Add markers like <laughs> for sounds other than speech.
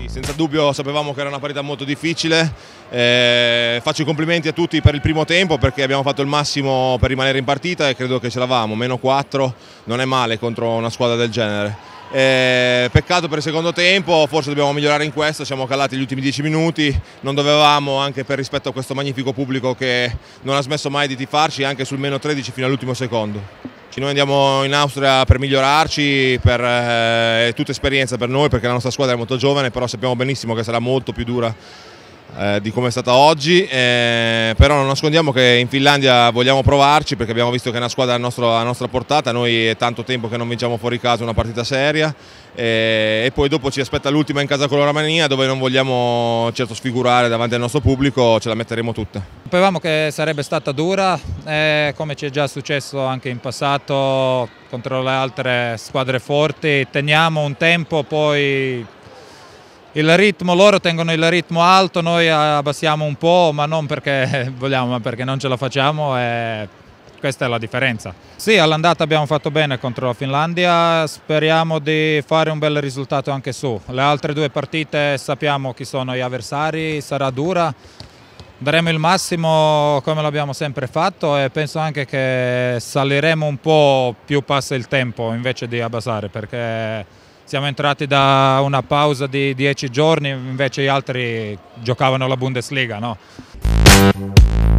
Sì, senza dubbio sapevamo che era una parità molto difficile, eh, faccio i complimenti a tutti per il primo tempo perché abbiamo fatto il massimo per rimanere in partita e credo che ce l'avamo, meno 4 non è male contro una squadra del genere. Eh, peccato per il secondo tempo, forse dobbiamo migliorare in questo, siamo calati gli ultimi 10 minuti, non dovevamo anche per rispetto a questo magnifico pubblico che non ha smesso mai di tifarci anche sul meno 13 fino all'ultimo secondo noi andiamo in Austria per migliorarci, per, eh, è tutta esperienza per noi perché la nostra squadra è molto giovane, però sappiamo benissimo che sarà molto più dura eh, di come è stata oggi, eh, però non nascondiamo che in Finlandia vogliamo provarci perché abbiamo visto che è una squadra a, nostro, nostra portata, noi è tanto tempo che non vinciamo fuori casa una partita seria eh, e poi dopo ci aspetta l'ultima in casa con la Romania dove non vogliamo certo sfigurare davanti al nostro pubblico, ce la metteremo tutta. Sapevamo che sarebbe stata dura, eh, come ci è già successo anche in passato contro le altre squadre forti, teniamo un tempo poi il ritmo, loro tengono il ritmo alto, noi abbassiamo un po', ma non perché <laughs> vogliamo, ma perché non ce la facciamo e questa è la differenza. Sì, all'andata abbiamo fatto bene contro la Finlandia, speriamo di fare un bel risultato anche su. Le altre due partite sappiamo chi sono gli avversari, sarà dura, daremo il massimo come l'abbiamo sempre fatto e penso anche che saliremo un po' più passa il tempo invece di abbassare perché siamo entrati da una pausa di dieci giorni, invece gli altri giocavano la Bundesliga. No?